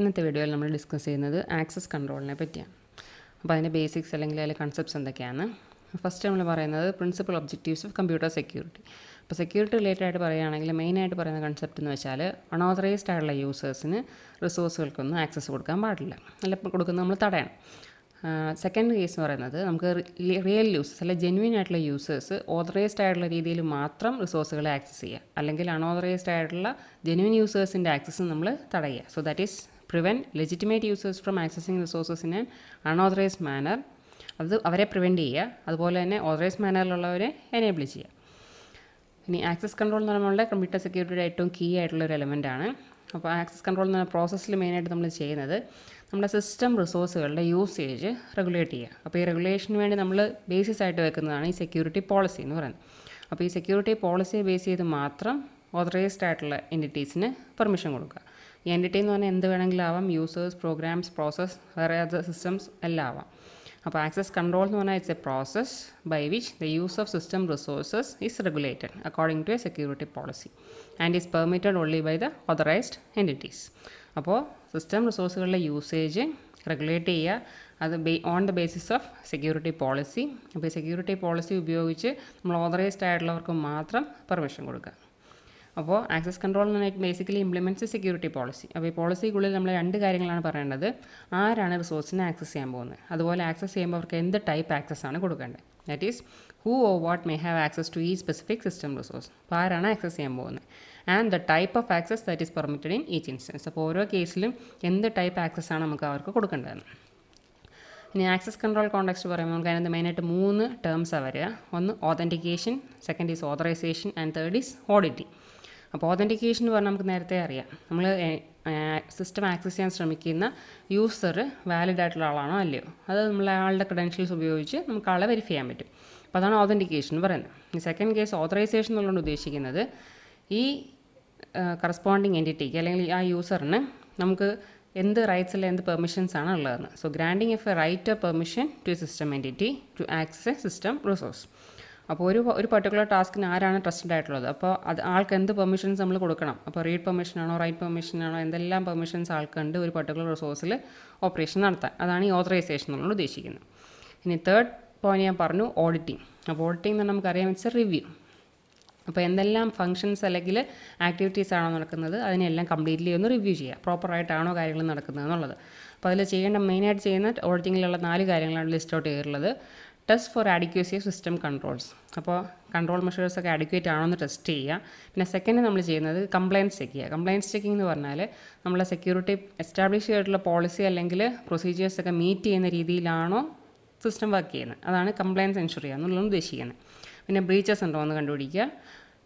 ഇന്നത്തെ വീഡിയോയിൽ നമ്മൾ ഡിസ്കസ് ചെയ്യുന്നത് ആക്സസ് കൺട്രോളിനെ പറ്റിയാണ് അപ്പോൾ അതിൻ്റെ ബേസിക്സ് അല്ലെങ്കിൽ അതിലെ കൺസെപ്റ്റ്സ് എന്തൊക്കെയാണ് ഫസ്റ്റ് നമ്മൾ പറയുന്നത് principal objectives of computer security അപ്പോൾ സെക്യൂരിറ്റി റിലേറ്റഡ് ആയിട്ട് പറയുകയാണെങ്കിൽ മെയിനായിട്ട് പറയുന്ന കൺസെപ്റ്റ് എന്ന് വെച്ചാൽ അൺഓതറൈസ്ഡ് ആയിട്ടുള്ള യൂസേഴ്സിന് റിസോഴ്സുകൾക്കൊന്നും ആക്സസ് കൊടുക്കാൻ പാടില്ല അല്ല കൊടുക്കുന്നത് നമ്മൾ തടയണം സെക്കൻഡ് കേസ് എന്ന് പറയുന്നത് നമുക്ക് റിയൽ യൂസേഴ്സ് അല്ലെ ജെന്വിൻ ആയിട്ടുള്ള യൂസേഴ്സ് ഓതറൈസ്ഡ് ആയിട്ടുള്ള രീതിയിൽ മാത്രം റിസോഴ്സുകളെ ആക്സസ് ചെയ്യുക അല്ലെങ്കിൽ അൺഓതറൈസ്ഡ് ആയിട്ടുള്ള ജെന്വിൻ യൂസേഴ്സിൻ്റെ ആക്സസ് നമ്മൾ തടയുക so that is prevent legitimate users from accessing resources in an unauthorized manner അത് അവരെ പ്രിവെൻറ്റ് ചെയ്യുക അതുപോലെ തന്നെ ഓതറൈസ് മാനറിലുള്ളവരെ എനേബിൾ ചെയ്യുക ഇനി ആക്സസ് കൺട്രോൾ എന്ന് നമ്മളുടെ കമ്പ്യൂട്ടർ സെക്യൂരിറ്റിയുടെ ഏറ്റവും കീ ആയിട്ടുള്ള ഒരു എലമെൻ്റ് ആണ് അപ്പോൾ ആക്സസ് കൺട്രോൾ എന്ന് പറഞ്ഞ പ്രോസസ്സിൽ മെയിനായിട്ട് നമ്മൾ ചെയ്യുന്നത് നമ്മുടെ സിസ്റ്റം റിസോഴ്സുകളുടെ യൂസേജ് റെഗുലേറ്റ് ചെയ്യുക അപ്പോൾ ഈ റെഗുലേഷന് വേണ്ടി നമ്മൾ ബേസിസ് ആയിട്ട് വെക്കുന്നതാണ് ഈ സെക്യൂരിറ്റി പോളിസി എന്ന് പറയുന്നത് അപ്പോൾ ഈ സെക്യൂരിറ്റി പോളിസിയെ ബേസ് ചെയ്ത് മാത്രം ഓതറൈസ്ഡ് ആയിട്ടുള്ള എൻറ്റിറ്റീസിന് പെർമിഷൻ കൊടുക്കുക ഈ എൻറ്റിറ്റി എന്ന് പറഞ്ഞാൽ എന്ത് വേണമെങ്കിലും ആവാം യൂസേഴ്സ് പ്രോഗ്രാംസ് പ്രോസസ്സ് വേറെ അതർ സിസ്റ്റംസ് എല്ലാം ആവാം അപ്പോൾ ആക്സസ് കൺട്രോൾ എന്ന് പറഞ്ഞാൽ it's a process by which the use of system resources is regulated according to a security policy and is permitted only by the authorized entities അപ്പോൾ system റിസോഴ്സുകളുടെ usage regulate ചെയ്യുക അത് ബേ on the basis of security policy അപ്പോൾ security policy ഉപയോഗിച്ച് നമ്മൾ authorised ആയിട്ടുള്ളവർക്ക് മാത്രം permission കൊടുക്കുക അപ്പോൾ ആക്സസ് കൺട്രോൾ എന്ന് പറഞ്ഞാൽ ബേസിക്കലി ഇംപ്ലിമെൻറ്റ്സ് സെക്യൂരിറ്റി പോളിസി അപ്പോൾ ഈ പോളിസിക്കുള്ളിൽ നമ്മൾ രണ്ട് കാര്യങ്ങളാണ് പറയേണ്ടത് ആരാണ് റിസോഴ്സിനെ ആക്സസ് ചെയ്യാൻ പോകുന്നത് അതുപോലെ ആക്സസ് ചെയ്യുമ്പോൾ അവർക്ക് എന്ത് ടൈപ്പ് ആക്സസ് ആണ് കൊടുക്കേണ്ടത് that is who or what may have access to ഈ സ്പെസിഫിക് സിസ്റ്റം റിസോഴ്സ് അപ്പോൾ ആരാണ് ആക്സസ് ചെയ്യാൻ പോകുന്നത് and the type of access that is permitted in each instance അപ്പോൾ ഓരോ കേസിലും എന്ത് ടൈപ്പ് ആക്സസ് ആണ് നമുക്ക് അവർക്ക് കൊടുക്കേണ്ടതെന്ന് ഇനി ആക്സസ് കൺട്രോൾ കോണ്ടെക്സ്റ്റ് പറയുമ്പോൾ നമുക്ക് അതിനകത്ത് മെയിനായിട്ട് മൂന്ന് ടേംസാണ് വരിക ഒന്ന് authentication second is authorization and third is auditing അപ്പോൾ ഓതൻറ്റിക്കേഷൻ എന്ന് പറഞ്ഞാൽ നമുക്ക് നേരത്തെ അറിയാം നമ്മൾ സിസ്റ്റം ആക്സസ് ചെയ്യാൻ ശ്രമിക്കുന്ന യൂസർ വാലിഡ് ആയിട്ടുള്ള ആളാണോ അല്ലയോ അത് നമ്മൾ ആളുടെ ക്രെഡൻഷ്യൽസ് ഉപയോഗിച്ച് നമുക്ക് ആളെ വെരിഫൈ ചെയ്യാൻ പറ്റും അപ്പോൾ അതാണ് ഓതൻറ്റിക്കേഷൻ എന്ന് പറയുന്നത് സെക്കൻഡ് കേസ് ഓതറൈസേഷൻ എന്നുള്ളത് ഉദ്ദേശിക്കുന്നത് ഈ കറസ്പോണ്ടിങ് എൻറ്റിറ്റിക്ക് അല്ലെങ്കിൽ ആ യൂസറിന് നമുക്ക് എന്ത് അല്ലെങ്കിൽ എന്ത് പെർമിഷൻസ് ആണ് ഉള്ളതെന്ന് so granting of a right of permission to system entity to access a system resource അപ്പോൾ ഒരു ഒരു പർട്ടിക്കുലർ ടാസ്കിന് ആരാണ് ട്രസ്റ്റഡ് ആയിട്ടുള്ളത് അപ്പോൾ അത് ആൾക്ക് എന്ത് പെർമിഷൻസ് നമ്മൾ കൊടുക്കണം അപ്പോൾ റീഡ് പെർമിഷനാണോ റൈറ്റ് പെർമിഷനാണോ എന്തെല്ലാം പെർമിഷൻസ് ആൾക്കുണ്ട് ഒരു പർട്ടിക്കുലർ റിസോഴ്സിൽ ഓപ്പറേഷൻ നടത്താൻ അതാണ് ഈ ഓതറൈസേഷൻ നമ്മൾ ഉദ്ദേശിക്കുന്നത് ഇനി തേർഡ് പോയിന്റ് ഞാൻ പറഞ്ഞു ഓഡിറ്റിംഗ് അപ്പോൾ ഓഡിറ്റിംഗ് എന്ന് നമുക്കറിയാം ഇറ്റ്സ് എ റിവ്യൂ അപ്പോൾ എന്തെല്ലാം ഫങ്ഷൻസ് അല്ലെങ്കിൽ ആക്ടിവിറ്റീസ് ആണോ നടക്കുന്നത് അതിനെല്ലാം കംപ്ലീറ്റ്ലി ഒന്ന് റിവ്യൂ ചെയ്യുക പ്രോപ്പറായിട്ടാണോ കാര്യങ്ങൾ നടക്കുന്നത് എന്നുള്ളത് അപ്പോൾ അതിൽ ചെയ്യേണ്ട മെയിനായിട്ട് ചെയ്യുന്ന ഓഡിറ്റിങ്ങിലുള്ള നാല് കാര്യങ്ങളാണ് ലിസ്റ്റ് ഔട്ട് ചെയ്തിട്ടുള്ളത് test for adequacy system controls അപ്പോൾ കൺട്രോൾ മെഷേഴ്സ് ഒക്കെ അഡിക്വേറ്റ് ആണോ എന്ന് ടെസ്റ്റ് ചെയ്യുക പിന്നെ സെക്കൻഡ് നമ്മൾ ചെയ്യുന്നത് കംപ്ലയൻസ് ചെക്ക് ചെയ്യുക കംപ്ലയൻസ് ചെക്കിംഗ് എന്ന് പറഞ്ഞാൽ നമ്മളെ സെക്യൂരിറ്റി എസ്റ്റാബ്ലിഷ് ചെയ്തിട്ടുള്ള പോളിസി അല്ലെങ്കിൽ പ്രൊസീജിയേഴ്സ് ഒക്കെ മീറ്റ് ചെയ്യുന്ന രീതിയിലാണോ സിസ്റ്റം വർക്ക് ചെയ്യുന്നത് അതാണ് കംപ്ലയൻസ് എൻഷുർ ചെയ്യുക എന്നുള്ളത് ഉദ്ദേശിക്കുന്നത് പിന്നെ ബ്രീച്ചസ് ഉണ്ടോ എന്ന് കണ്ടുപിടിക്കുക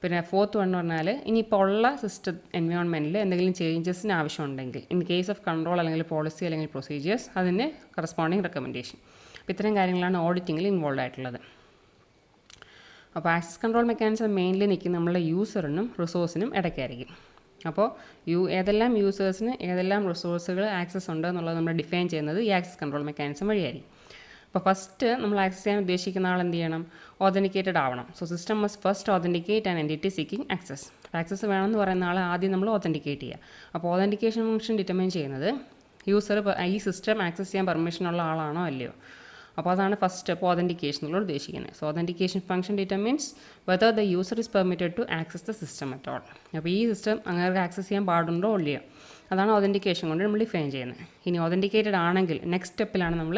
പിന്നെ ഫോർത്ത് വൺ എന്ന് പറഞ്ഞാൽ ഇനിയിപ്പോൾ ഉള്ള സിസ്റ്റം എൻവയോൺമെൻറ്റിൽ എന്തെങ്കിലും ചേഞ്ചസിന് ആവശ്യമുണ്ടെങ്കിൽ ഇൻ കേസ് ഓഫ് കൺട്രോൾ അല്ലെങ്കിൽ പോളിസി അല്ലെങ്കിൽ പ്രൊസീജിയേഴ്സ് അതിൻ്റെ കറസ്പോണ്ടിങ് റെക്കമെൻഡേഷൻ അപ്പോൾ ഇത്തരം കാര്യങ്ങളാണ് ഓഡിറ്റിങ്ങിൽ ഇൻവോൾവ് ആയിട്ടുള്ളത് അപ്പോൾ ആക്സസ് കൺട്രോൾ മെക്കാനിസം മെയിൻലി നിൽക്കും നമ്മളുടെ യൂസറിനും റിസോഴ്സിനും ഇടയ്ക്കായിരിക്കും അപ്പോൾ യു ഏതെല്ലാം യൂസേഴ്സിന് ഏതെല്ലാം റിസോഴ്സുകൾ ആക്സസ് ഉണ്ട് എന്നുള്ളത് നമ്മൾ ഡിഫൈൻ ചെയ്യുന്നത് ഈ ആക്സസ് കൺട്രോൾ മെക്കാനിസം വഴിയായിരിക്കും അപ്പോൾ ഫസ്റ്റ് നമ്മൾ ആക്സസ് ചെയ്യാൻ ഉദ്ദേശിക്കുന്ന ആൾ എന്ത് ചെയ്യണം ഓതൻറ്റിക്കേറ്റഡ് ആവണം so system must first authenticate and entity seeking access access വേണമെന്ന് പറയുന്ന ആൾ ആദ്യം നമ്മൾ ഓതൻറ്റിക്കേറ്റ് ചെയ്യുക അപ്പോൾ ഓതൻറ്റിക്കേഷൻ ഫംഗ്ഷൻ ഡിറ്റർമൈൻ ചെയ്യുന്നത് യൂസർ ഈ സിസ്റ്റം ആക്സസ് ചെയ്യാൻ പെർമിഷനുള്ള ആളാണോ അല്ലയോ അപ്പോൾ അതാണ് ഫസ്റ്റ് സ്റ്റെപ്പ് ഓതൻറ്റിക്കേഷൻ എന്നുള്ള ഉദ്ദേശിക്കുന്നത് so authentication function means whether the user is permitted to access the system at all അപ്പോൾ ഈ സിസ്റ്റം അങ്ങനെ ആക്സസ് ചെയ്യാൻ പാടുണ്ടോ ഇല്ലയോ അതാണ് ഒതൻറ്റിക്കേഷൻ കൊണ്ട് നമ്മൾ ഡിഫൈൻ ചെയ്യുന്നത് ഇനി ഒതൻറ്റിക്കേറ്റഡ് ആണെങ്കിൽ നെക്സ്റ്റ് സ്റ്റെപ്പിലാണ് നമ്മൾ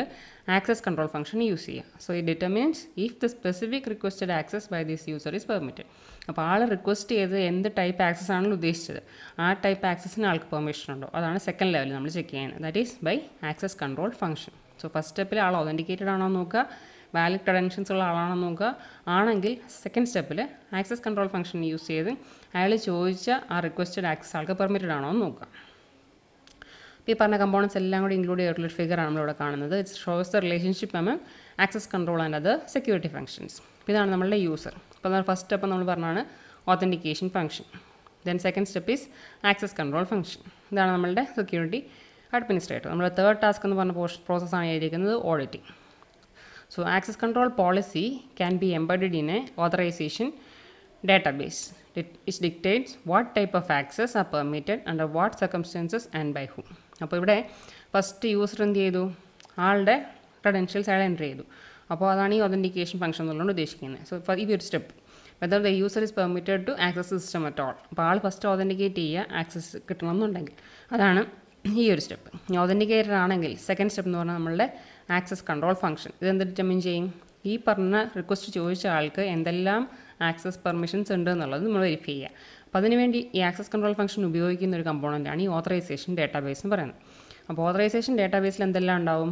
ആക്സസ് കൺട്രോൾ ഫംഗ്ഷൻ യൂസ് ചെയ്യുക so it means if the specific requested access by this user is permitted അപ്പോൾ ആൾ റിക്വസ്റ്റ് ചെയ്ത് എന്ത് ടൈപ്പ് ആക്സസ് ആണല്ലോ ഉദ്ദേശിച്ചത് ആ ടൈപ്പ് ആക്സസിന് ആൾക്ക് പെർമിഷൻ ഉണ്ടോ അതാണ് സെക്കൻഡ് ലെവൽ നമ്മൾ ചെക്ക് ചെയ്യുന്നത് that is by access control function so first സ്റ്റെപ്പിൽ ആൾ ഒതൻറ്റിക്കേറ്റഡ് ആണോ നോക്കുക വാലിഡ് ക്രെഡൻഷ്യൻസ് ഉള്ള ആളാണോ നോക്കുക ആണെങ്കിൽ സെക്കൻഡ് സ്റ്റെപ്പിൽ ആക്സസ് കൺട്രോൾ ഫംഗ്ഷൻ യൂസ് ചെയ്ത് അയാൾ ചോദിച്ച ആ റിക്വസ്റ്റഡ് ആക്സസ് ആൾക്ക് പെർമിറ്റഡ് ആണോ എന്ന് നോക്കുക ഈ പറഞ്ഞ കമ്പോണൻസ് എല്ലാം കൂടി ഇൻക്ലൂഡ് ചെയ്തിട്ടുള്ള ഫിഗറാണ് നമ്മളിവിടെ കാണുന്നത് it's shows the relationship among access control and അത് സെക്യൂരിറ്റി ഫംഗ്ഷൻസ് ഇതാണ് നമ്മളുടെ യൂസർ അപ്പോൾ നമ്മൾ ഫസ്റ്റ് സ്റ്റെപ്പ് നമ്മൾ പറഞ്ഞാണ് authentication function then second step is access control function ഇതാണ് നമ്മളുടെ സെക്യൂരിറ്റി അഡ്മിനിസ്ട്രേറ്റർ നമ്മുടെ തേർഡ് ടാസ്ക് എന്ന് പറഞ്ഞ പ്രോസസ്സാണ് എഴുതിയിരിക്കുന്നത് auditing so access control policy can be embedded in a authorization database it dictates what type of access are permitted under what circumstances and by ഹൂം അപ്പോൾ ഇവിടെ first user എന്ത് ചെയ്തു ആളുടെ ക്രെഡൻഷ്യൽസ് അയാൾ എൻ്റർ ചെയ്തു അപ്പോൾ അതാണ് ഈ ഒതൻറ്റിക്കേഷൻ ഫംഗ്ഷൻ എന്നുള്ളതുകൊണ്ട് ഉദ്ദേശിക്കുന്നത് സോ ഫോർ ഈ ഒരു step whether the user is permitted to access system at all അപ്പോൾ ആൾ ഫസ്റ്റ് ഒതൻറ്റിക്കേറ്റ് ചെയ്യുക ആക്സസ് കിട്ടണമെന്നുണ്ടെങ്കിൽ അതാണ് ഈ ഒരു സ്റ്റെപ്പ് ഒതൻറ്റിക്കേറ്റഡ് ആണെങ്കിൽ സെക്കൻഡ് സ്റ്റെപ്പ് എന്ന് പറഞ്ഞാൽ നമ്മളുടെ ആക്സസ് കൺട്രോൾ ഫംഗ്ഷൻ ഇതെന്ത് ഡിറ്റർമിൻ ചെയ്യും ഈ പറഞ്ഞ റിക്വസ്റ്റ് ചോദിച്ച ആൾക്ക് എന്തെല്ലാം ആക്സസ് പെർമിഷൻസ് ഉണ്ട് എന്നുള്ളത് നമ്മൾ വെരിഫൈ ചെയ്യുക അപ്പോൾ അതിനുവേണ്ടി ഈ ആക്സസ് കൺട്രോൾ ഫംഗ്ഷൻ ഉപയോഗിക്കുന്ന ഒരു കമ്പോണൻ്റാണ് ഈ ഓതറൈസേഷൻ ഡേറ്റാബേസ് എന്ന് പറയുന്നത് അപ്പോൾ ഓതറൈസേഷൻ ഡേറ്റാബേസിൽ എന്തെല്ലാം ഉണ്ടാവും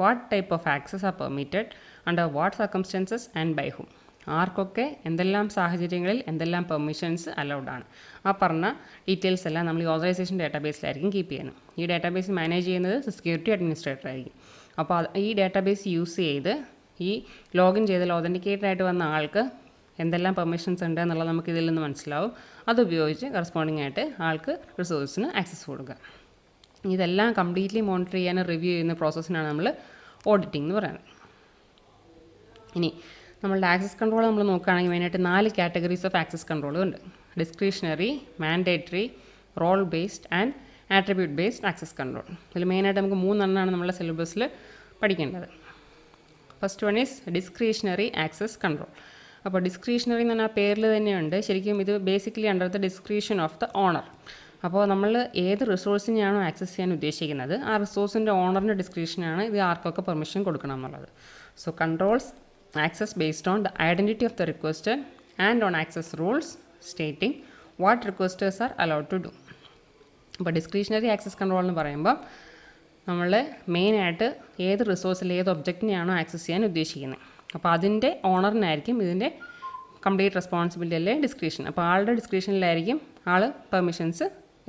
what type of access are permitted under what circumstances and by whom ആർക്കൊക്കെ എന്തെല്ലാം സാഹചര്യങ്ങളിൽ എന്തെല്ലാം പെർമിഷൻസ് അലൗഡ് ആണ് ആ പറഞ്ഞ ഡീറ്റെയിൽസ് എല്ലാം നമ്മൾ ഈ ഓതറൈസേഷൻ ഡേറ്റാബേസിലായിരിക്കും കീപ്പ് ചെയ്യുന്നത് ഈ ഡാറ്റാബേസ് മാനേജ് ചെയ്യുന്നത് സെക്യൂരിറ്റി അഡ്മിനിസ്ട്രേറ്റർ ആയിരിക്കും അപ്പോൾ ഈ ഡാറ്റാബേസ് യൂസ് ചെയ്ത് ഈ ലോഗിൻ ചെയ്ത് ഓതൻറ്റിക്കേറ്റഡായിട്ട് ആയിട്ട് വന്ന ആൾക്ക് എന്തെല്ലാം പെർമിഷൻസ് ഉണ്ട് എന്നുള്ളത് നമുക്ക് ഇതിൽ നിന്ന് മനസ്സിലാവും അതുപയോഗിച്ച് കറസ്പോണ്ടിങ് ആയിട്ട് ആൾക്ക് റിസോഴ്സിന് ആക്സസ് കൊടുക്കുക ഇതെല്ലാം കംപ്ലീറ്റ്ലി മോണിറ്റർ ചെയ്യാനും റിവ്യൂ ചെയ്യുന്ന പ്രോസസ്സിനാണ് നമ്മൾ ഓഡിറ്റിംഗ് എന്ന് പറയുന്നത് ഇനി നമ്മളുടെ ആക്സസ് കൺട്രോൾ നമ്മൾ നോക്കുകയാണെങ്കിൽ മെയിനായിട്ട് നാല് കാറ്റഗറീസ് ഓഫ് ആക്സസ് കൺട്രോളും ഉണ്ട് discretionary mandatory role based and attribute based access control ഇതിൽ മെയിനായിട്ട് നമുക്ക് മൂന്നെണ്ണമാണ് നമ്മുടെ സിലബസിൽ പഠിക്കേണ്ടത് first one is discretionary access control അപ്പോൾ ഡിസ്ക്രിഷണറി എന്ന് പറഞ്ഞാൽ പേരിൽ തന്നെയുണ്ട് ശരിക്കും ഇത് basically under the description of the owner അപ്പോൾ നമ്മൾ ഏത് റിസോഴ്സിനെയാണോ ആക്സസ് ചെയ്യാൻ ഉദ്ദേശിക്കുന്നത് ആ റിസോഴ്സിൻ്റെ ഓണറിൻ്റെ ഡിസ്ക്രിപ്ഷനാണ് ഇത് ആർക്കൊക്കെ പെർമിഷൻ കൊടുക്കണം എന്നുള്ളത് so controls access based on the identity of the requester and on access rules stating what requesters are allowed to do. അപ്പോൾ ഡിസ്ക്രിഷണറി ആക്സസ് കൺട്രോൾ എന്ന് പറയുമ്പോൾ നമ്മൾ മെയിനായിട്ട് ഏത് റിസോഴ്സിൽ ഏത് ഒബ്ജക്റ്റിനെയാണോ ആക്സസ് ചെയ്യാൻ ഉദ്ദേശിക്കുന്നത് അപ്പോൾ അതിൻ്റെ ഓണറിനായിരിക്കും ഇതിൻ്റെ കംപ്ലീറ്റ് റെസ്പോൺസിബിലിറ്റി അല്ലേ ഡിസ്ക്രിഷൻ അപ്പോൾ ആളുടെ ഡിസ്ക്രിപ്ഷനിലായിരിക്കും ആൾ പെർമിഷൻസ്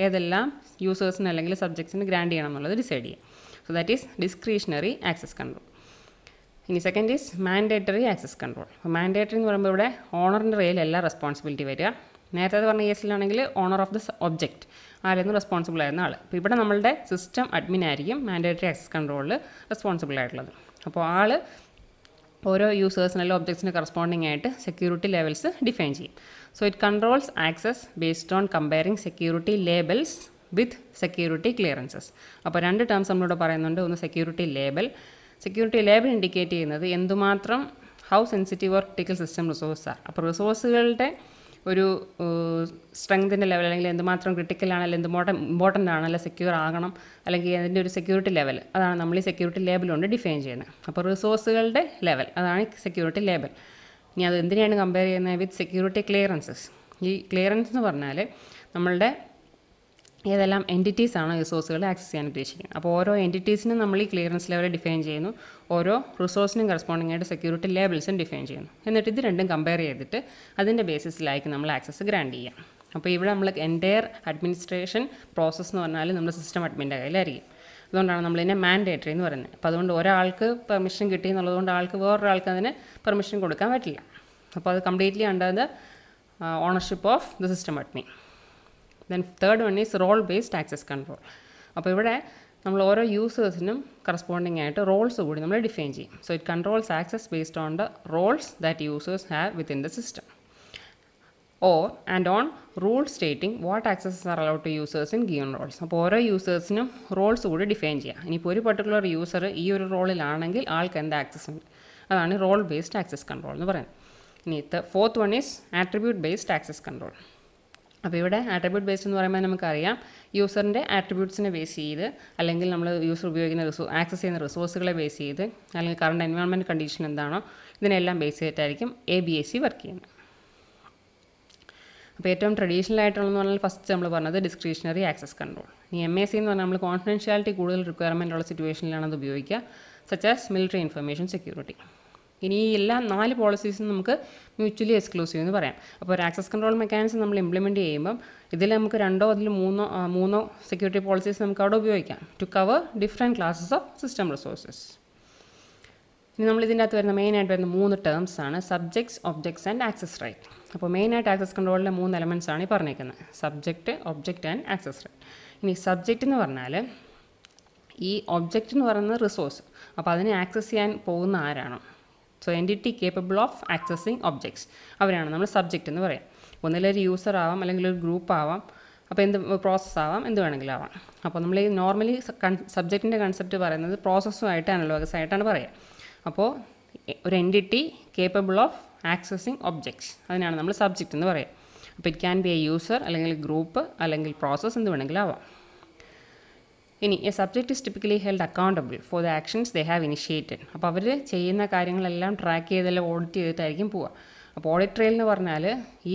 ഏതെല്ലാം യൂസേഴ്സിന് അല്ലെങ്കിൽ സബ്ജക്ട്സിന് ഗ്രാൻഡ് ചെയ്യണം എന്നുള്ളത് ഡിസൈഡ് ചെയ്യുക so that is discretionary access control ഇനി second is mandatory access control അപ്പോൾ മാൻഡേറ്ററി എന്ന് പറയുമ്പോൾ ഇവിടെ ഓണറിൻ്റെ എല്ലാ റെസ്പോൺസിബിലിറ്റി വരിക നേരത്തെ പറഞ്ഞ കേസിലാണെങ്കിൽ ഓണർ ഓഫ് ദ ഒബ്ജക്റ്റ് ആയിരുന്നു റെസ്പോൺസിബിൾ ആയിരുന്ന ആൾ അപ്പോൾ ഇവിടെ നമ്മളുടെ സിസ്റ്റം അഡ്മിൻ ആയിരിക്കും മാൻഡേറ്ററി ആക്സസ് കൺട്രോളിൽ റെസ്പോൺസിബിൾ ആയിട്ടുള്ളത് അപ്പോൾ ആൾ ഓരോ യൂസേഴ്സിന് അല്ലെങ്കിൽ ഒബ്ജക്ട്സിന് കറസ്പോണ്ടിങ് ആയിട്ട് സെക്യൂരിറ്റി ലെവൽസ് ഡിഫൈൻ ചെയ്യും so it controls access based on comparing security labels with security clearances അപ്പോൾ രണ്ട് ടേംസ് നമ്മളിവിടെ പറയുന്നുണ്ട് ഒന്ന് security label security label indicate ചെയ്യുന്നത് എന്തുമാത്രം how sensitive or critical system റിസോഴ്സാണ് അപ്പോൾ റിസോഴ്സുകളുടെ ഒരു സ്ട്രെങ്തിൻ്റെ ലെവൽ അല്ലെങ്കിൽ എന്തുമാത്രം ക്രിട്ടിക്കലാണ് അല്ലെങ്കിൽ എന്തുമാത്രം ഇമ്പോർട്ടൻ്റ് ആണ് അല്ലെങ്കിൽ സെക്യൂർ ആകണം അല്ലെങ്കിൽ അതിൻ്റെ ഒരു സെക്യൂരിറ്റി ലെവൽ അതാണ് നമ്മൾ ഈ സെക്യൂരിറ്റി ലേബൽ കൊണ്ട് ഡിഫൈൻ ചെയ്യുന്നത് അപ്പോൾ റിസോഴ്സുകളുടെ ലെവൽ അതാണ് സെക്യൂരിറ്റി ലേബൽ ഇനി അത് എന്തിനാണ് കമ്പയർ ചെയ്യുന്നത് വിത്ത് സെക്യൂരിറ്റി ക്ലിയറൻസസ് ഈ ക്ലിയറൻസ് എന്ന് പറഞ്ഞാൽ നമ്മളുടെ ഏതെല്ലാം എൻറ്റിറ്റീസ് ആണ് റിസോഴ്സുകൾ ആക്സസ് ചെയ്യാൻ ഉദ്ദേശിക്കുന്നത് അപ്പോൾ ഓരോ എൻറ്റിറ്റീസിനും നമ്മൾ ഈ ക്ലിയറൻസ് ലെവൽ ഡിഫൈൻ ചെയ്യുന്നു ഓരോ റിസോഴ്സിനും കറസ്പോണ്ടിങ് ആയിട്ട് സെക്യൂരിറ്റി ലേബിൾസും ഡിഫൈൻ ചെയ്യുന്നു എന്നിട്ട് ഇത് രണ്ടും കമ്പയർ ചെയ്തിട്ട് അതിൻ്റെ ബേസിസിലായിരിക്കും നമ്മൾ ആക്സസ് ഗ്രാൻഡ് ചെയ്യാം അപ്പോൾ ഇവിടെ നമ്മൾ എൻറ്റയർ അഡ്മിനിസ്ട്രേഷൻ പ്രോസസ്സ് എന്ന് പറഞ്ഞാൽ നമ്മുടെ സിസ്റ്റം അഡ്മിൻ്റെ കയ്യിലായിരിക്കും അതുകൊണ്ടാണ് നമ്മൾ ഇതിനെ മാൻഡേറ്ററി എന്ന് പറയുന്നത് അപ്പോൾ അതുകൊണ്ട് ഒരാൾക്ക് പെർമിഷൻ കിട്ടി എന്നുള്ളതുകൊണ്ട് ആൾക്ക് വേറൊരാൾക്ക് അതിന് പെർമിഷൻ കൊടുക്കാൻ പറ്റില്ല അപ്പോൾ അത് completely under the ownership of the system admin then third one is role based access control അപ്പോൾ ഇവിടെ നമ്മൾ ഓരോ യൂസേഴ്സിനും കറസ്പോണ്ടിങ് ആയിട്ട് റോൾസ് കൂടി നമ്മൾ ഡിഫൈൻ ചെയ്യും so it controls access based on the roles that users have within the system or and on rule stating what access are allowed to users in given roles അപ്പോൾ ഓരോ യൂസേഴ്സിനും Rolls കൂടി define ചെയ്യാം ഇനിയിപ്പോൾ ഒരു particular user ഈ ഒരു റോളിലാണെങ്കിൽ ആൾക്ക് എന്ത് ആക്സസ് ഉണ്ട് അതാണ് റോൾ ബേസ്ഡ് ആക്സസ് കൺട്രോൾ എന്ന് പറയുന്നത് ഇനി fourth one is attribute based access control അപ്പോൾ ഇവിടെ ആട്രിബ്യൂട്ട് ബേസ്ഡ് എന്ന് പറയുമ്പോൾ നമുക്കറിയാം യൂസറിൻ്റെ ആട്രിബ്യൂട്ട്സിനെ ബേസ് ചെയ്ത് അല്ലെങ്കിൽ നമ്മൾ യൂസർ ഉപയോഗിക്കുന്ന റിസോ ആക്സസ് ചെയ്യുന്ന റിസോഴ്സുകളെ ബേസ് ചെയ്ത് അല്ലെങ്കിൽ കറണ്ട് എൻവയോൺമെൻറ്റ് കണ്ടീഷൻ എന്താണോ ഇതിനെല്ലാം ബേസ് ചെയ്തിട്ടായിരിക്കും A B S C work ചെയ്യുന്നത് അപ്പോൾ ഏറ്റവും ട്രഡീഷണൽ ആയിട്ടുള്ളതെന്ന് പറഞ്ഞാൽ ഫസ്റ്റ് നമ്മൾ പറഞ്ഞത് ഡിസ്ക്രിഷണറി ആക്സസ് കൺട്രോൾ ഈ എം എസ് സി എന്ന് പറഞ്ഞാൽ നമ്മൾ കോൺഫിഡൻഷ്യാലിറ്റി കൂടുതൽ റിക്വയർമെൻറ്റ് ഉള്ള സിറ്റുവേഷനിലാണ് അത് ഉപയോഗിക്കുക such as military information security ഇനി ഈ എല്ലാ നാല് പോളിസീസും നമുക്ക് മ്യൂച്വലി എക്സ്ക്ലൂസീവ് എന്ന് പറയാം അപ്പോൾ ഒരു ആക്സസ് കൺട്രോൾ മെക്കാനിസം നമ്മൾ ഇംപ്ലിമെൻറ്റ് ചെയ്യുമ്പം ഇതിൽ നമുക്ക് രണ്ടോ അതിൽ മൂന്നോ മൂന്നോ സെക്യൂരിറ്റി പോളിസീസ് നമുക്ക് അവിടെ ഉപയോഗിക്കാം to cover different classes of system resources ഇനി നമ്മൾ ഇതിൻ്റെ അകത്ത് വരുന്ന മെയിനായിട്ട് വരുന്ന മൂന്ന് ടേംസ് ആണ് subjects objects and access right അപ്പോൾ മെയിനായിട്ട് ആക്സസ് കൺട്രോളിലെ മൂന്ന് എലമെൻറ്റ്സ് ആണ് ഈ പറഞ്ഞേക്കുന്നത് subject object and access right ഇനി സബ്ജക്റ്റ് എന്ന് പറഞ്ഞാൽ ഈ ഒബ്ജക്റ്റ് എന്ന് പറയുന്നത് റിസോഴ്സ് അപ്പോൾ അതിനെ ആക്സസ് ചെയ്യാൻ പോകുന്ന ആരാണോ so entity capable of accessing objects അവരാണ് നമ്മൾ സബ്ജക്റ്റ് എന്ന് പറയാം ഒന്നിൽ ഒരു യൂസർ ആവാം അല്ലെങ്കിൽ ഒരു ഗ്രൂപ്പ് ആവാം അപ്പോൾ എന്ത് പ്രോസസ്സ് ആവാം എന്ത് വേണമെങ്കിലും ആവാം അപ്പോൾ നമ്മൾ ഈ നോർമലി സബ്ജക്റ്റിൻ്റെ കൺസെപ്റ്റ് പറയുന്നത് പ്രോസസ്സുമായിട്ട് അനലോഗസ് ആയിട്ടാണ് പറയുക അപ്പോൾ ഒരു entity capable of accessing objects അതിനാണ് നമ്മൾ സബ്ജക്റ്റ് എന്ന് പറയുക അപ്പോൾ it can be a user അല്ലെങ്കിൽ ഗ്രൂപ്പ് അല്ലെങ്കിൽ പ്രോസസ്സ് എന്ത് വേണമെങ്കിലും ആവാം ഇനി a subject is typically held accountable for the actions they have initiated അപ്പോൾ അവർ ചെയ്യുന്ന കാര്യങ്ങളെല്ലാം ട്രാക്ക് ചെയ്തെല്ലാം ഓഡിറ്റ് ചെയ്തിട്ടായിരിക്കും പോവുക അപ്പോൾ ഓഡിറ്റ് ട്രെയിൽ എന്ന് പറഞ്ഞാൽ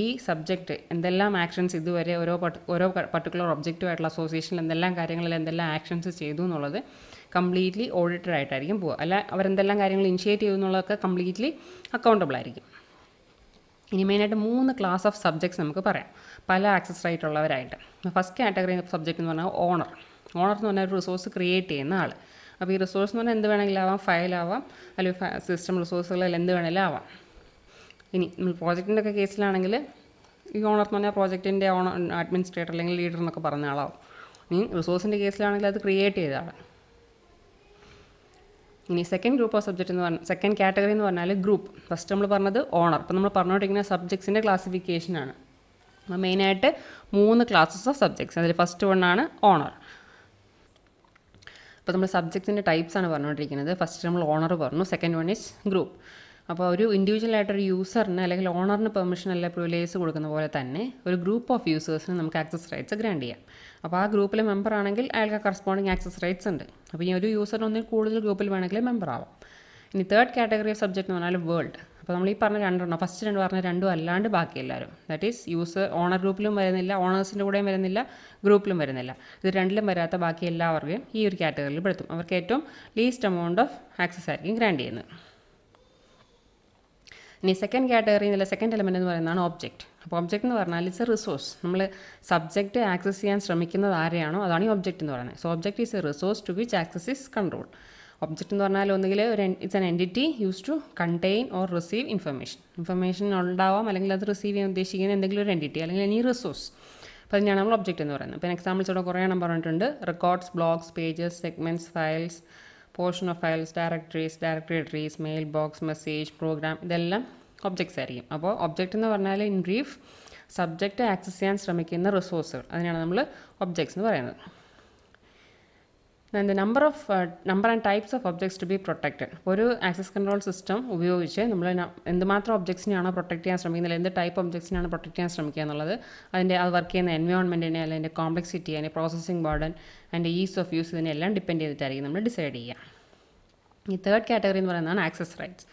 ഈ സബ്ജക്റ്റ് എന്തെല്ലാം ആക്ഷൻസ് ഇതുവരെ ഓരോ ഓരോ പർട്ടിക്കുലർ ഒബ്ജക്റ്റുമായിട്ടുള്ള അസോസിയേഷനിൽ എന്തെല്ലാം കാര്യങ്ങളിൽ എന്തെല്ലാം ആക്ഷൻസ് ചെയ്തു എന്നുള്ളത് കംപ്ലീറ്റ്ലി ഓഡിറ്റഡ് ആയിട്ടായിരിക്കും പോവുക അല്ല അവരെന്തെല്ലാം കാര്യങ്ങൾ ഇനിഷ്യേറ്റ് ചെയ്തു എന്നുള്ളതൊക്കെ കംപ്ലീറ്റ്ലി അക്കൗണ്ടബിൾ ആയിരിക്കും ഇനി മെയിനായിട്ട് മൂന്ന് ക്ലാസ് ഓഫ് സബ്ജക്ട്സ് നമുക്ക് പറയാം പല ആക്സസ് റൈറ്റ് ഉള്ളവരായിട്ട് ഫസ്റ്റ് കാറ്റഗറി സബ്ജക്റ്റ് എന്ന് പറഞ്ഞാൽ ഓണർ ഓണർ എന്ന് പറഞ്ഞാൽ ഒരു റിസോഴ്സ് ക്രിയേറ്റ് ചെയ്യുന്ന ആൾ അപ്പോൾ ഈ റിസോഴ്സ് എന്ന് പറഞ്ഞാൽ എന്ത് വേണമെങ്കിലും ആവാം ഫയലാവാം അല്ലെങ്കിൽ സിസ്റ്റം അല്ലെങ്കിൽ എന്ത് വേണമെങ്കിലും ആവാം ഇനി നമ്മൾ പ്രോജക്റ്റിൻ്റെ ഒക്കെ കേസിലാണെങ്കിൽ ഈ ഓണർ എന്ന് പറഞ്ഞാൽ പ്രോജക്റ്റിൻ്റെ ഓണ അഡ്മിനിസ്ട്രേറ്റർ അല്ലെങ്കിൽ ലീഡർ എന്നൊക്കെ പറഞ്ഞ ആളാവും ഇനി റിസോഴ്സിൻ്റെ കേസിലാണെങ്കിൽ അത് ക്രിയേറ്റ് ചെയ്ത ആളാണ് ഇനി സെക്കൻഡ് ഗ്രൂപ്പ് ഓഫ് സബ്ജക്റ്റ് എന്ന് പറഞ്ഞാൽ സെക്കൻഡ് കാറ്റഗറി എന്ന് പറഞ്ഞാൽ ഗ്രൂപ്പ് ഫസ്റ്റ് നമ്മൾ പറഞ്ഞത് ഓണർ അപ്പോൾ നമ്മൾ പറഞ്ഞുകൊണ്ടിരിക്കുന്ന സബ്ജക്ട്സിൻ്റെ ക്ലാസിഫിക്കേഷനാണ് മെയിനായിട്ട് മൂന്ന് ക്ലാസ്സസ് ഓഫ് സബ്ജക്ട്സ് അതിൽ ഫസ്റ്റ് വൺ ആണ് ഓണർ അപ്പോൾ നമ്മൾ സബ്ജക്റ്റിൻ്റെ ടൈപ്സ് ആണ് പറഞ്ഞുകൊണ്ടിരിക്കുന്നത് ഫസ്റ്റ് നമ്മൾ ഓണർ പറഞ്ഞു സെക്കൻഡ് വൺ ഈസ് ഗ്രൂപ്പ് അപ്പോൾ ഒരു ഒരു യൂസറിന് അല്ലെങ്കിൽ ഓണറിന് പെർമിഷൻ അല്ല പ്രിവിലേജ് കൊടുക്കുന്ന പോലെ തന്നെ ഒരു ഗ്രൂപ്പ് ഓഫ് യൂസേഴ്സിന് നമുക്ക് ആക്സസ് റൈറ്റ്സ് ഗ്രാൻഡ് ചെയ്യാം അപ്പോൾ ആ ഗ്രൂപ്പിലെ മെമ്പർ ആണെങ്കിൽ അയാൾക്ക് കറസ്പോണ്ടിങ് ആക്സസ് റൈറ്റ്സ് ഉണ്ട് അപ്പോൾ ഈ ഒരു യൂസറിന് ഒന്നിൽ കൂടുതൽ ഗ്രൂപ്പിൽ വേണമെങ്കിൽ മെമ്പർ ആവാം ഇനി തേർഡ് കാറ്റഗറി ഓഫ് സബ്ജക്റ്റ് എന്ന് പറഞ്ഞാൽ വേൾഡ് അപ്പോൾ നമ്മൾ ഈ പറഞ്ഞ രണ്ടെണ്ണം ഫസ്റ്റ് രണ്ട് പറഞ്ഞ രണ്ടും അല്ലാണ്ട് ബാക്കി എല്ലാവരും ദാറ്റ് ഈസ് യൂസ് ഓണർ ഗ്രൂപ്പിലും വരുന്നില്ല ഓണേഴ്സിൻ്റെ കൂടെയും വരുന്നില്ല ഗ്രൂപ്പിലും വരുന്നില്ല ഇത് രണ്ടിലും വരാത്ത ബാക്കി എല്ലാവർക്കും ഈ ഒരു കാറ്റഗറിയിൽ പെടുത്തും അവർക്ക് ഏറ്റവും ലീസ്റ്റ് എമൗണ്ട് ഓഫ് ആക്സസ് ആയിരിക്കും ഗ്രാൻഡ് ചെയ്യുന്നത് ഇനി സെക്കൻഡ് കാറ്റഗറി എന്നുള്ള സെക്കൻഡ് എലമെൻ്റ് എന്ന് പറയുന്നതാണ് ഒബ്ജക്റ്റ് അപ്പോൾ ഒബ്ജക്റ്റ് എന്ന് പറഞ്ഞാൽ ഇറ്റ്സ് എ റിസോഴ്സ് നമ്മൾ സബ്ജക്റ്റ് ആക്സസ് ചെയ്യാൻ ശ്രമിക്കുന്നത് ആരെയാണോ അതാണ് ഈ ഒബ്ജക്റ്റ് എന്ന് പറയുന്നത് so object is a resource to which access is control object എന്ന് പറഞ്ഞാൽ ഒന്നുകിൽ ഒരു it's an entity use to contain or receive information information ഉണ്ടാവാം അല്ലെങ്കിൽ അത് റിസീവ് ചെയ്യാൻ ഉദ്ദേശിക്കുന്ന എന്തെങ്കിലും ഒരു എൻറ്റിറ്റി അല്ലെങ്കിൽ എനി റിസോഴ്സ് അപ്പോൾ അതിനാണ് നമ്മൾ ഒബ്ജക്റ്റ് എന്ന് പറയുന്നത് പിന്നെ എക്സാമ്പിൾസ് ഇവിടെ കുറേ എണ്ണം പറഞ്ഞിട്ടുണ്ട് records blogs pages segments files portion of files directories directories mail box message program ഇതെല്ലാം ഒബ്ജക്ട്സ് ആയിരിക്കും അപ്പോൾ ഒബ്ജക്റ്റ് എന്ന് പറഞ്ഞാൽ ഇൻ ബ്രീഫ് സബ്ജക്റ്റ് ആക്സസ് ചെയ്യാൻ ശ്രമിക്കുന്ന റിസോഴ്സുകൾ അതിനാണ് നമ്മൾ ഒബ്ജക്ട്സ് എന്ന് പറയുന്നത് then the number of uh, number and types of objects to be protected ഒരു ആക്സസ് കൺട്രോൾ സിസ്റ്റം ഉപയോഗിച്ച് നമ്മൾ എന്തുമാത്രം ഒബ്ജക്ട്സിനെയാണോ പ്രൊട്ടക്റ്റ് ചെയ്യാൻ ശ്രമിക്കുന്നത് എന്ത് ടൈപ്പ് ഒബ്ജക്ട്സിനെയാണ് പ്രൊട്ടക്റ്റ് ചെയ്യാൻ ശ്രമിക്കുക എന്നുള്ളത് അതിൻ്റെ അത് വർക്ക് ചെയ്യുന്ന എൻവയോൺമെൻറ്റിനെ അല്ലെങ്കിൽ അതിൻ്റെ കോംപ്ലക്സിറ്റി അതിൻ്റെ പ്രോസസ്സിംഗ് ബോർഡൻ അതിൻ്റെ ഈസ് ഓഫ് യൂസ് ഇതിനെല്ലാം ഡിപ്പെൻഡ് ചെയ്തിട്ടായിരിക്കും നമ്മൾ ഡിസൈഡ് ചെയ്യുക ഈ തേർഡ് കാറ്റഗറി എന്ന് പറയുന്നതാണ് ആക്സസ് റൈറ്റ്സ്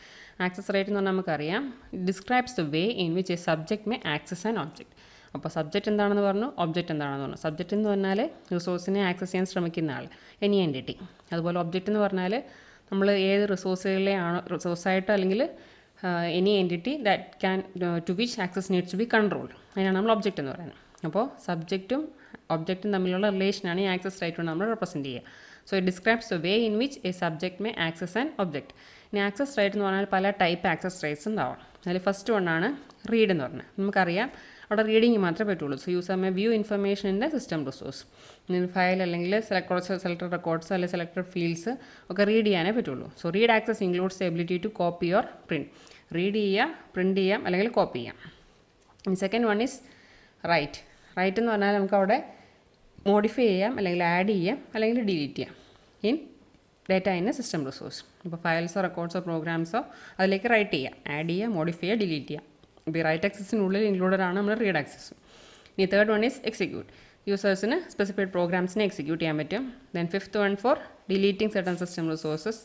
ആക്സസ് റൈറ്റ് എന്ന് പറഞ്ഞാൽ നമുക്കറിയാം describes the way in which a subject may access an object അപ്പോൾ സബ്ജക്റ്റ് എന്താണെന്ന് പറഞ്ഞു ഒബ്ജക്റ്റ് എന്താണെന്ന് പറഞ്ഞു സബ്ജക്റ്റ് എന്ന് പറഞ്ഞാൽ റിസോഴ്സിനെ ആക്സസ് ചെയ്യാൻ ശ്രമിക്കുന്ന ആൾ എനി എൻറ്റിറ്റി അതുപോലെ ഒബ്ജക്റ്റ് എന്ന് പറഞ്ഞാൽ നമ്മൾ ഏത് റിസോഴ്സുകളെ ആണോ റിസോഴ്സായിട്ടോ അല്ലെങ്കിൽ any entity that can to which access needs to be control അതിനാണ് നമ്മൾ ഒബ്ജക്റ്റ് എന്ന് പറയുന്നത് അപ്പോൾ സബ്ജക്റ്റും ഒബ്ജക്റ്റും തമ്മിലുള്ള റിലേഷനാണ് ഈ ആക്സസ് റൈറ്റ് കൊണ്ട് നമ്മൾ റെപ്രസെൻറ്റ് ചെയ്യുക so it describes the way in which a subject may access and object ഇനി ആക്സസ് റൈറ്റ് എന്ന് പറഞ്ഞാൽ പല ടൈപ്പ് ആക്സസ് റൈറ്റ്സ് ഉണ്ടാവണം അതിൽ ഫസ്റ്റ് വണ്ണാണ് റീഡ് എന്ന് പറഞ്ഞത് നമുക്കറിയാം അവിടെ റീഡിങ് മാത്രമേ പറ്റുള്ളൂ so use may view information in the system resource file അല്ലെങ്കിൽ സെലക്ട് കുറച്ച് സെലക്ടഡ് റെക്കോർഡ്സ് അല്ലെങ്കിൽ സെലക്ടഡ് ഫീൽഡ്സ് ഒക്കെ റീഡ് ചെയ്യാനേ പറ്റുള്ളൂ so read access includes ability to copy or print read ചെയ്യാം പ്രിൻറ്റ് ചെയ്യാം അല്ലെങ്കിൽ കോപ്പി ചെയ്യാം second one is write write എന്ന് പറഞ്ഞാൽ നമുക്ക് അവിടെ മോഡിഫൈ ചെയ്യാം അല്ലെങ്കിൽ ആഡ് ചെയ്യാം അല്ലെങ്കിൽ ഡിലീറ്റ് ചെയ്യാം in data in system resource ഇപ്പോൾ ഫയൽസോ റെക്കോർഡ്സോ പ്രോഗ്രാംസോ അതിലേക്ക് റൈറ്റ് ചെയ്യാം ആഡ് ചെയ്യുക മോഡിഫൈ ചെയ്യുക ഡിലീറ്റ് ചെയ്യാം ബി ഈ റൈറ്റ് ആക്സിസിനുള്ളിൽ ഇൻക്ലൂഡഡ് ആണ് നമ്മൾ റീഡ് ആക്സസ് ഇനി തേർഡ് വൺ ഈസ് എക്സിക്യൂട്ട് യൂസേഴ്സിന് സ്പെസിഫൈഡ് പ്രോഗ്രാംസിനെ എക്സിക്യൂട്ട് ചെയ്യാൻ പറ്റും then fifth one for deleting certain system resources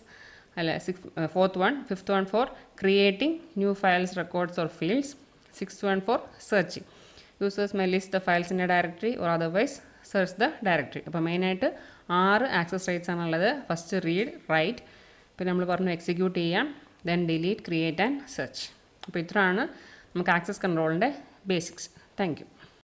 അല്ല six fourth one fifth one for creating new files records or fields six one for search users may list the files in a directory or otherwise search the directory അപ്പോൾ മെയിനായിട്ട് ആറ് access rights ആണുള്ളത് first read write പിന്നെ നമ്മൾ പറഞ്ഞു execute ചെയ്യാം then delete create and search അപ്പോൾ ഇത്രയാണ് നമുക്ക് ആക്സസ് കൺട്രോളിൻ്റെ ബേസിക്സ് താങ്ക്